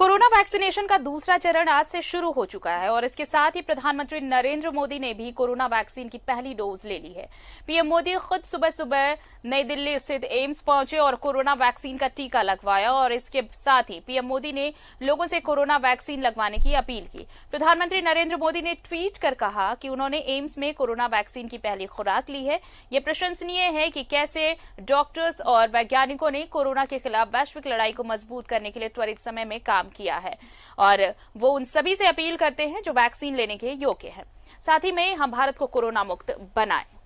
corona vaccination का दूसरा चरण आज से शुरू हो चुका है और इसके साथ ही प्रधानमंत्री नरेंद्र मोदी ने भी कोरोना वैक्सीन की पहली डोज ले ली है पीएम मोदी खुद सुबह सुबह नई दिल्ली स्थित एम्स पहुंचे और कोरोना वैक्सीन का टीका लगवाया और इसके साथ ही पीएम मोदी ने लोगों से कोरोना वैक्सीन लगवाने की अपील की प्रधानमंत्री नरेंद्र मोदी ने ट्वीट कर कहा कि उन्होंने एम्स में कोरोना वैक्सीन की पहली खुराक ली है ये प्रशंसनीय है कि कैसे डॉक्टर्स और वैज्ञानिकों ने कोरोना के खिलाफ वैश्विक लड़ाई को मजबूत करने के लिए त्वरित समय में काम किया है और वो उन सभी से अपील करते हैं जो वैक्सीन लेने के योग्य हैं साथ ही में हम भारत को कोरोना मुक्त बनाएं